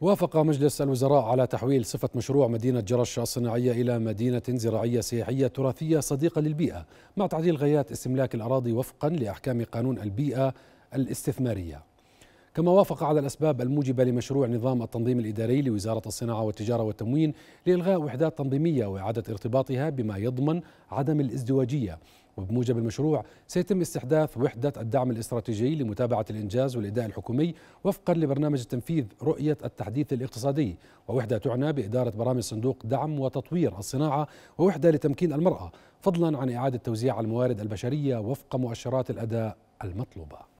وافق مجلس الوزراء على تحويل صفة مشروع مدينة جرش الصناعية إلى مدينة زراعية سياحية تراثية صديقة للبيئة مع تعديل غايات استملاك الأراضي وفقا لأحكام قانون البيئة الاستثمارية كما وافق على الأسباب الموجبة لمشروع نظام التنظيم الإداري لوزارة الصناعة والتجارة والتموين لإلغاء وحدات تنظيمية وإعادة ارتباطها بما يضمن عدم الازدواجية وبموجب المشروع سيتم استحداث وحدة الدعم الاستراتيجي لمتابعة الإنجاز والإداء الحكومي وفقا لبرنامج تنفيذ رؤية التحديث الاقتصادي ووحدة تعنى بإدارة برامج صندوق دعم وتطوير الصناعة ووحدة لتمكين المرأة فضلا عن إعادة توزيع الموارد البشرية وفق مؤشرات الأداء المطلوبة